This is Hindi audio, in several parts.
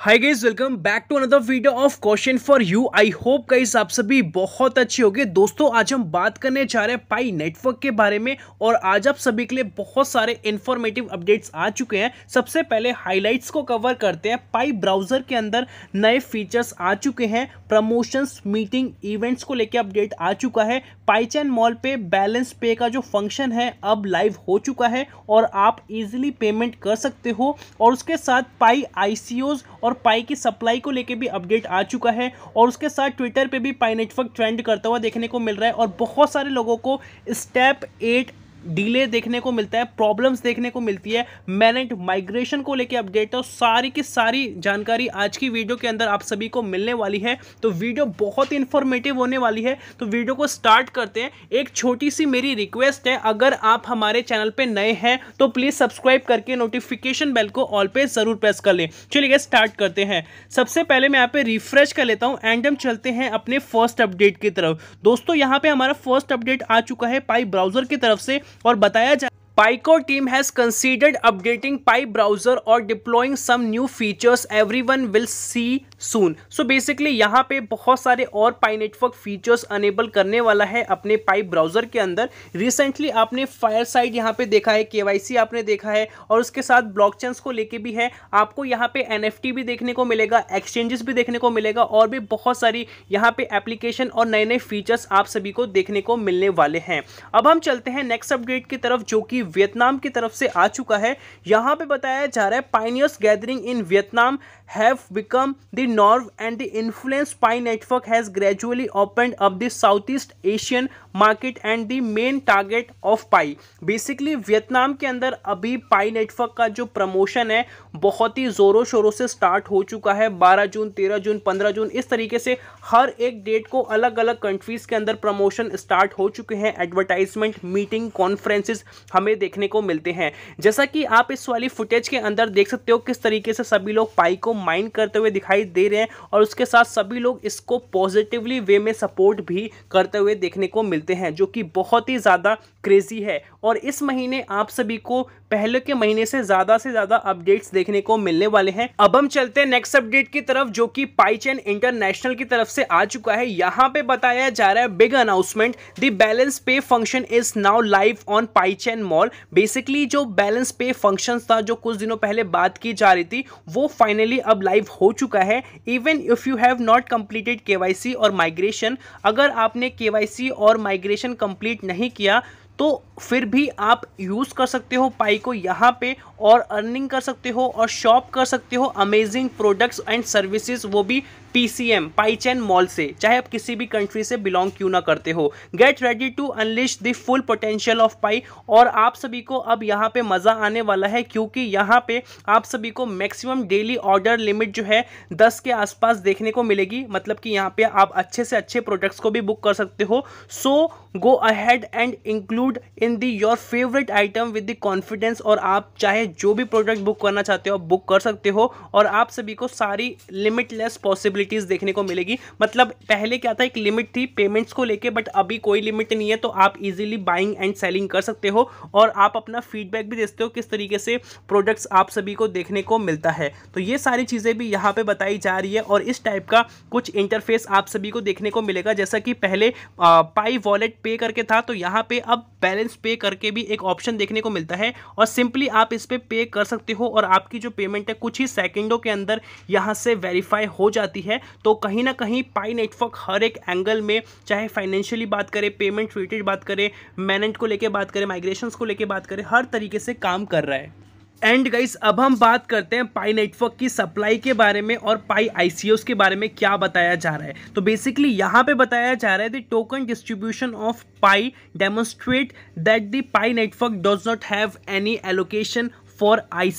Hi guys welcome back to another video of question for you I hope guys आप सभी बहुत अच्छे होंगे दोस्तों आज हम बात करने जा रहे हैं पाई नेटवर्क के बारे में और आज आप सभी के लिए बहुत सारे इन्फॉर्मेटिव अपडेट्स आ चुके हैं सबसे पहले हाइलाइट्स को कवर करते हैं पाई ब्राउजर के अंदर नए फीचर्स आ चुके हैं प्रमोशंस मीटिंग इवेंट्स को लेकर अपडेट आ चुका है पाईचैन मॉल पे बैलेंस पे का जो फंक्शन है अब लाइव हो चुका है और आप इजिली पेमेंट कर सकते हो और उसके साथ पाई आई और और पाई की सप्लाई को लेकर भी अपडेट आ चुका है और उसके साथ ट्विटर पर भी पाई नेटवर्क ट्रेंड करता हुआ देखने को मिल रहा है और बहुत सारे लोगों को स्टेप एट डिले देखने को मिलता है प्रॉब्लम्स देखने को मिलती है मैनेट माइग्रेशन को लेके अपडेट है सारी की सारी जानकारी आज की वीडियो के अंदर आप सभी को मिलने वाली है तो वीडियो बहुत इन्फॉर्मेटिव होने वाली है तो वीडियो को स्टार्ट करते हैं एक छोटी सी मेरी रिक्वेस्ट है अगर आप हमारे चैनल पर नए हैं तो प्लीज़ सब्सक्राइब करके नोटिफिकेशन बेल को ऑल पे ज़रूर प्रेस कर लें चलिए स्टार्ट करते हैं सबसे पहले मैं यहाँ पे रिफ्रेश कर लेता हूँ एंड हम चलते हैं अपने फर्स्ट अपडेट की तरफ दोस्तों यहाँ पर हमारा फर्स्ट अपडेट आ चुका है पाई ब्राउजर की तरफ से और बताया जाए Pi core team has considered updating Pi browser और deploying some new features everyone will see soon so basically यहाँ पे बहुत सारे और पाई नेटवर्क फीचर्स अनेबल करने वाला है अपने पाई ब्राउजर के अंदर रिसेंटली आपने फायर साइड यहाँ पे देखा है के आपने देखा है और उसके साथ ब्लॉक को लेके भी है आपको यहाँ पे एन भी देखने को मिलेगा एक्सचेंजेस भी देखने को मिलेगा और भी बहुत सारी यहाँ पे एप्लीकेशन और नए नए फीचर्स आप सभी को देखने को मिलने वाले हैं अब हम चलते हैं नेक्स्ट अपडेट की तरफ जो कि वियतनाम की तरफ से आ चुका है यहाँ पे बताया जा रहा है pioneers gathering in Vietnam have become the nerve and the influence spy network has gradually opened up the Southeast Asian market and the main target of Pi basically Vietnam के अंदर अभी पाई नेटवर्क का जो प्रमोशन है बहुत ही ज़ोरों शोरों से स्टार्ट हो चुका है 12 जून 13 जून 15 जून इस तरीके से हर एक डेट को अलग अलग कंट्रीज़ के अंदर प्रमोशन स्टार्ट हो चुके हैं एडवर्टाइजमेंट मीटिंग कॉन्फ्रेंसिस हमें देखने को मिलते हैं जैसा कि आप इस वाली फुटेज के अंदर देख सकते हो किस तरीके से सभी लोग पाई को माइंड करते हुए दिखाई दे रहे हैं और उसके साथ सभी लोग इसको पॉजिटिवली वे में सपोर्ट भी करते हुए देखने को मिलते हैं जो कि बहुत ही ज़्यादा क्रेजी है और इस महीने आप सभी को पहले के महीने से ज्यादा से ज्यादा अपडेट्स देखने को मिलने वाले हैं अब हम चलते हैं नेक्स्ट अपडेट की तरफ जो कि पाइचेन इंटरनेशनल की तरफ से आ चुका है यहाँ पे बताया जा रहा है big announcement the balance pay function is now live on Pi chain mall basically जो बैलेंस पे फंक्शन था जो कुछ दिनों पहले बात की जा रही थी वो फाइनली अब लाइव हो चुका है even if you have not completed के और माइग्रेशन अगर आपने के और माइग्रेशन कंप्लीट नहीं किया तो फिर भी आप यूज़ कर सकते हो पाई को यहाँ पे और अर्निंग कर सकते हो और शॉप कर सकते हो अमेजिंग प्रोडक्ट्स एंड सर्विसेज वो भी पीसीएम पाइचेन मॉल से चाहे आप किसी भी कंट्री से बिलोंग क्यों ना करते हो get ready to unleash the full potential of Pi और आप सभी को अब यहाँ पे मज़ा आने वाला है क्योंकि यहाँ पे आप सभी को मैक्सिमम डेली ऑर्डर लिमिट जो है दस के आसपास देखने को मिलेगी मतलब कि यहाँ पे आप अच्छे से अच्छे प्रोडक्ट्स को भी बुक कर सकते हो so go ahead and include in the your favourite item with the confidence और आप चाहे जो भी प्रोडक्ट बुक करना चाहते हो बुक कर सकते हो और आप सभी को सारी लिमिटलेस पॉसिबिलिटी फैसिलिटीज देखने को मिलेगी मतलब पहले क्या था एक लिमिट थी पेमेंट्स को लेके बट अभी कोई लिमिट नहीं है तो आप इजीली बाइंग एंड सेलिंग कर सकते हो और आप अपना फीडबैक भी देते हो किस तरीके से प्रोडक्ट्स आप सभी को देखने को मिलता है तो ये सारी चीज़ें भी यहाँ पर बताई जा रही है और इस टाइप का कुछ इंटरफेस आप सभी को देखने को मिलेगा जैसा कि पहले पाई वॉलेट पे करके था तो यहाँ पे अब बैलेंस पे करके भी एक ऑप्शन देखने को मिलता है और सिंपली आप इस पर पे कर सकते हो और आपकी जो पेमेंट है कुछ ही सेकेंडों के अंदर यहाँ से वेरीफाई हो जाती है है तो कहीं ना कहीं पाई नेटवर्क हर एक एंगल में चाहे फाइनेंशियली बात करें पेमेंट रिलेटेड बात करें मैनेज को लेकर बात करें माइग्रेशन को लेकर बात करें हर तरीके से काम कर रहा है एंड गाइस अब हम बात करते हैं पाई नेटवर्क की सप्लाई के बारे में और पाई आई के बारे में क्या बताया जा रहा है तो बेसिकली यहाँ पे बताया जा रहा है the token distribution of Pi demonstrate that the Pi network does not have any allocation for I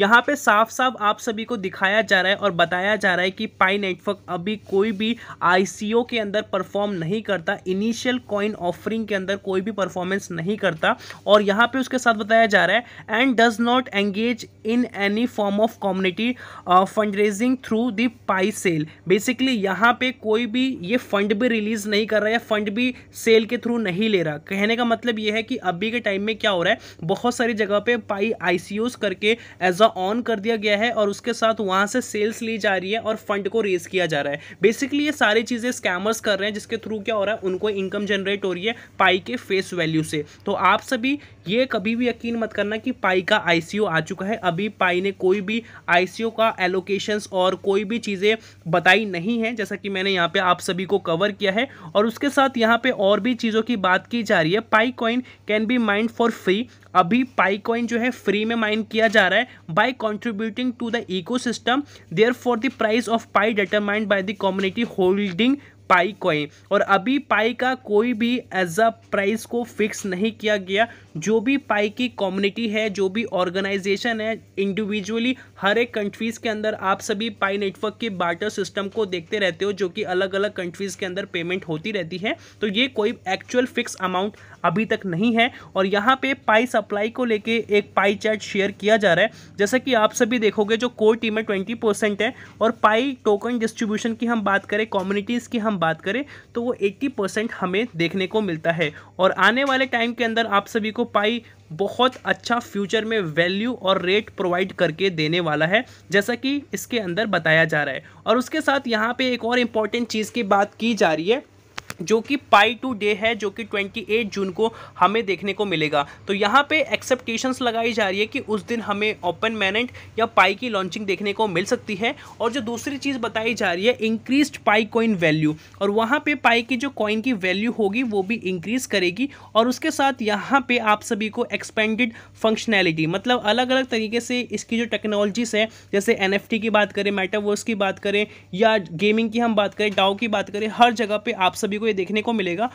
यहाँ पे साफ साफ आप सभी को दिखाया जा रहा है और बताया जा रहा है कि पाई नेटवर्क अभी कोई भी आई के अंदर परफॉर्म नहीं करता इनिशियल कॉइन ऑफरिंग के अंदर कोई भी परफॉर्मेंस नहीं करता और यहाँ पे उसके साथ बताया जा रहा है and does not engage in any form of community fund raising through the Pi sale basically यहाँ पर कोई भी ये फंड भी रिलीज नहीं कर रहा है फंड भी सेल के थ्रू नहीं ले रहा कहने का मतलब यह है कि अभी के टाइम में क्या हो रहा है बहुत सारी जगह पर पाई आई मिसयूज करके एज अ ऑन कर दिया गया है और उसके साथ वहां से सेल्स ली जा रही है और फंड को रेज किया जा रहा है बेसिकली ये सारी चीज़ें स्कैमर्स कर रहे हैं जिसके थ्रू क्या हो रहा है उनको इनकम जनरेट हो रही है पाई के फेस वैल्यू से तो आप सभी ये कभी भी यकीन मत करना कि पाई का आईसीओ आ चुका है अभी पाई ने कोई भी आईसीओ का एलोकेशंस और कोई भी चीज़ें बताई नहीं है जैसा कि मैंने यहाँ पे आप सभी को कवर किया है और उसके साथ यहाँ पे और भी चीज़ों की बात की जा रही है Pi coin can be mined for free अभी पाई कॉइन जो है फ्री में डिटरमाइन किया जा रहा है by contributing to the ecosystem there for the price of Pi determined by the community holding Pi coin और अभी पाई का कोई भी एज अ प्राइस को फिक्स नहीं किया गया जो भी पाई की कम्युनिटी है जो भी ऑर्गेनाइजेशन है इंडिविजुअली हर एक कंट्रीज़ के अंदर आप सभी पाई नेटवर्क के बार्टर सिस्टम को देखते रहते हो जो कि अलग अलग कंट्रीज़ के अंदर पेमेंट होती रहती है तो ये कोई एक्चुअल फिक्स अमाउंट अभी तक नहीं है और यहाँ पे पाई सप्लाई को लेके एक पाई चार्ट शेयर किया जा रहा है जैसा कि आप सभी देखोगे जो कोर टीम है ट्वेंटी परसेंट है और पाई टोकन डिस्ट्रीब्यूशन की हम बात करें कम्युनिटीज़ की हम बात करें तो वो एट्टी परसेंट हमें देखने को मिलता है और आने वाले टाइम के अंदर आप सभी को पाई बहुत अच्छा फ्यूचर में वैल्यू और रेट प्रोवाइड करके देने वाला है जैसा कि इसके अंदर बताया जा रहा है और उसके साथ यहाँ पे एक और इम्पॉर्टेंट चीज़ की बात की जा रही है जो कि पाई टू डे है जो कि 28 जून को हमें देखने को मिलेगा तो यहाँ पे एक्सेप्टेशंस लगाई जा रही है कि उस दिन हमें ओपन मैनेंट या पाई की लॉन्चिंग देखने को मिल सकती है और जो दूसरी चीज़ बताई जा रही है इंक्रीज पाई कॉइन वैल्यू और वहाँ पे पाई की जो कॉइन की वैल्यू होगी वो भी इंक्रीज करेगी और उसके साथ यहाँ पर आप सभी को एक्सपेंडेड फंक्शनैलिटी मतलब अलग अलग तरीके से इसकी जो टेक्नोलॉजीज़ है जैसे एन की बात करें मेटावर्स की बात करें या गेमिंग की हम बात करें डाओ की बात करें हर जगह पर आप सभी को हुए देखने को मिलेगा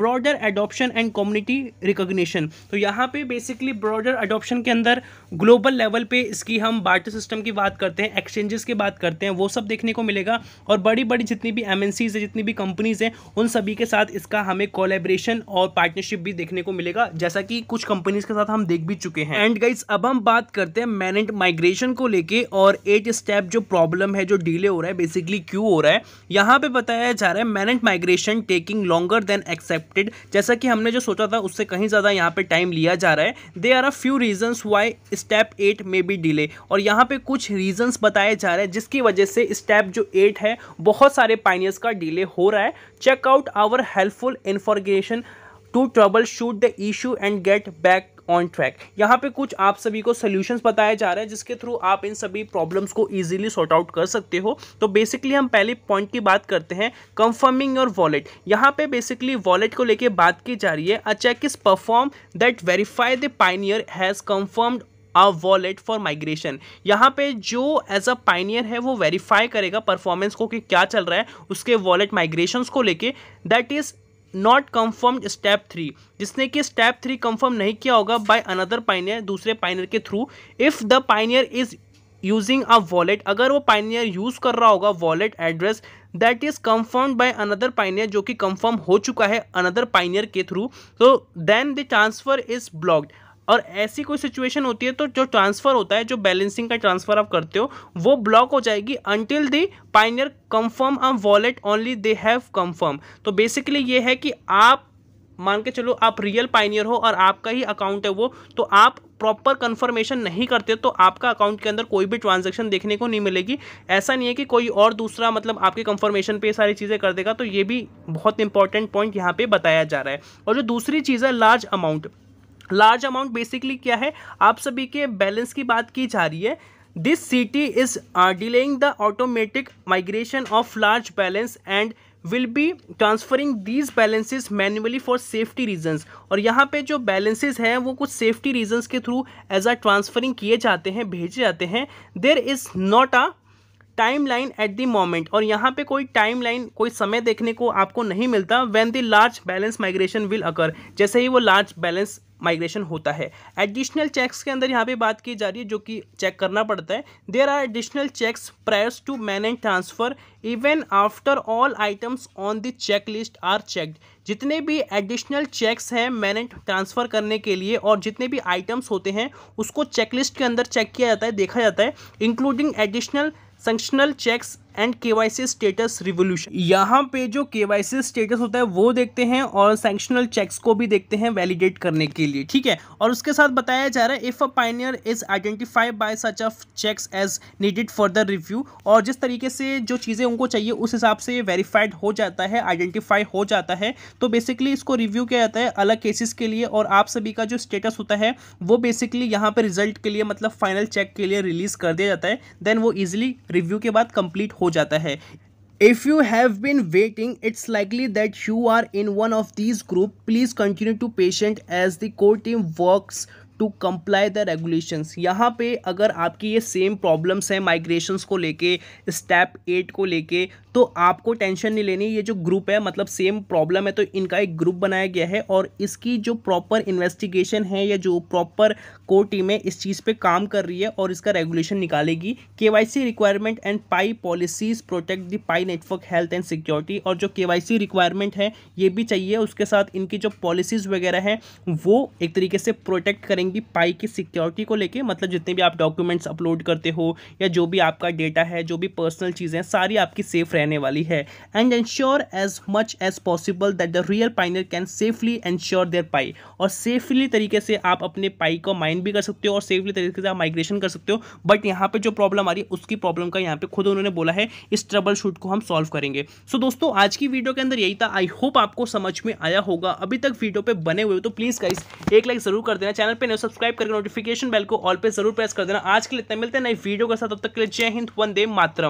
broader adoption and community recognition तो यहाँ पे बेसिकली ब्रॉडर एडॉप्शन के अंदर ग्लोबल लेवल पे इसकी हम बार्टर सिस्टम की बात करते हैं एक्सचेंजेस की बात करते हैं वो सब देखने को मिलेगा और बड़ी बड़ी जितनी भी एम है जितनी भी कंपनीज हैं उन सभी के साथ इसका हमें कोलेब्रेशन और पार्टनरशिप भी देखने को मिलेगा जैसा कि कुछ कंपनीज के साथ हम देख भी चुके हैं एंड गाइज अब हम बात करते हैं मैनेट माइग्रेशन को लेकर और एट स्टेप जो प्रॉब्लम है जो डिले हो रहा है बेसिकली क्यों हो रहा है यहाँ पे बताया जा रहा है mainnet migration taking longer than accepted जैसा कि हमने जो सोचा था उससे कहीं ज़्यादा यहाँ पे टाइम लिया जा रहा है there are a few reasons why step eight may be delay और यहाँ पे कुछ रीजन्स बताए जा रहे हैं जिसकी वजह से स्टेप जो एट है बहुत सारे पाइनियर्स का डिले हो रहा है check out our helpful information to troubleshoot the issue and get back on track यहाँ पे कुछ आप सभी को सोल्यूशंस बताए जा रहे हैं जिसके थ्रू आप इन सभी प्रॉब्लम्स को ईजिली सॉर्ट आउट कर सकते हो तो बेसिकली हम पहले पॉइंट की बात करते हैं कंफर्मिंग योर वॉलेट यहाँ पे बेसिकली वॉलेट को लेके बात की जा रही है a check is perform that verify the pioneer has confirmed a wallet for migration यहाँ पे जो एज अ पाइनियर है वो वेरीफाई करेगा परफॉर्मेंस को कि क्या चल रहा है उसके वॉलेट माइग्रेशन को लेके that is not confirmed step three जिसने कि स्टेप थ्री कंफर्म नहीं किया होगा बाय अनदर पाइनियर दूसरे पाइनियर के through if the pioneer is using a wallet अगर वो पाइनियर यूज़ कर रहा होगा wallet address that is confirm by another pioneer जो कि कंफर्म हो चुका है अनदर पाइनियर के थ्रू तो then the transfer is blocked और ऐसी कोई सिचुएशन होती है तो जो ट्रांसफ़र होता है जो बैलेंसिंग का ट्रांसफ़र आप करते हो वो ब्लॉक हो जाएगी until the pioneer confirm a wallet only they have confirm तो बेसिकली ये है कि आप मान के चलो आप रियल पाइनियर हो और आपका ही अकाउंट है वो तो आप प्रॉपर कंफर्मेशन नहीं करते तो आपका अकाउंट के अंदर कोई भी ट्रांजैक्शन देखने को नहीं मिलेगी ऐसा नहीं है कि कोई और दूसरा मतलब आपके कंफर्मेशन पे सारी चीज़ें कर देगा तो ये भी बहुत इंपॉर्टेंट पॉइंट यहाँ पे बताया जा रहा है और जो दूसरी चीज़ है large amount large amount basically क्या है आप सभी के बैलेंस की बात की जा रही है this city is delaying the automatic migration of large balance and will be transferring these balances manually for safety reasons और यहाँ पे जो बैलेंसेज हैं वो कुछ सेफ्टी रीजन्स के थ्रू एज आ ट्रांसफरिंग किए जाते हैं भेजे जाते हैं there is not a timeline at the moment और यहाँ पे कोई टाइम लाइन कोई समय देखने को आपको नहीं मिलता when the large balance migration will occur जैसे ही वो लार्ज बैलेंस माइग्रेशन होता है एडिशनल चेक्स के अंदर यहाँ पे बात की जा रही है जो कि चेक करना पड़ता है there are additional checks priors to mainnet transfer even after all items on the checklist are checked जितने भी एडिशनल चेक्स हैं मैन एंड ट्रांसफ़र करने के लिए और जितने भी आइटम्स होते हैं उसको चेक लिस्ट के अंदर चेक किया जाता है देखा जाता है including additional Functional checks and C status revolution यहाँ पे जो सी स्टेटस होता है वो देखते हैं और सेंक्शनल चेक्स को भी देखते हैं वैलिडेट करने के लिए ठीक है और उसके साथ बताया जा रहा है if a pioneer is identified by such of checks as needed further review और जिस तरीके से जो चीज़ें उनको चाहिए उस हिसाब से वेरीफाइड हो जाता है आइडेंटिफाई हो जाता है तो बेसिकली इसको रिव्यू किया जाता है अलग केसेस के लिए और आप सभी का जो स्टेटस होता है वो बेसिकली यहाँ पर रिजल्ट के लिए मतलब फाइनल चेक के लिए रिलीज़ कर दिया जाता है देन वो ईजिली रिव्यू के बाद कंप्लीट हो हो जाता है If you have been waiting, it's likely that you are in one of these group. Please continue to patient as the core team works to comply the regulations यहाँ पे अगर आपकी ये सेम प्रॉब्लम्स हैं माइग्रेशंस को लेके स्टेप एट को लेके तो आपको टेंशन नहीं लेनी ये जो ग्रुप है मतलब सेम प्रॉब्लम है तो इनका एक ग्रुप बनाया गया है और इसकी जो प्रॉपर इन्वेस्टिगेशन है या जो प्रॉपर टीम है इस चीज़ पे काम कर रही है और इसका रेगुलेशन निकालेगी K Y C requirement and Pi policies protect the Pi network health and security और जो के वाई सी रिक्वायरमेंट है ये भी चाहिए उसके साथ इनकी जो पॉलिसीज़ वगैरह हैं वो एक तरीके से प्रोटेक्ट करेंगे आएंगी पाई की सिक्योरिटी को लेके मतलब जितने भी आप डॉक्यूमेंट्स अपलोड करते हो या जो भी आपका डेटा है जो भी पर्सनल चीज़ें हैं सारी आपकी सेफ रहने वाली है and ensure as much as possible that the real pioneer can safely ensure their Pi और सेफली तरीके से आप अपने पाई को माइन भी कर सकते हो और सेफली तरीके से आप माइग्रेशन कर सकते हो बट यहाँ पर जो प्रॉब्लम आ रही है उसकी प्रॉब्लम का यहाँ पर खुद उन्होंने बोला है इस ट्रबल शूट को हम सॉल्व करेंगे सो so, दोस्तों आज की वीडियो के अंदर यही था आई होप आपको समझ में आया होगा अभी तक वीडियो पर बने हुए तो प्लीज़ गाइस एक लाइक ज़रूर कर देना चैनल पर चैनल सब्सक्राइब करके नोटिफिकेशन बेल को ऑल पे जरूर प्रेस कर देना आज के लिए इतना मिलते हैं नई वीडियो के साथ अब तक के लिए जय हिंद वंदे मातरम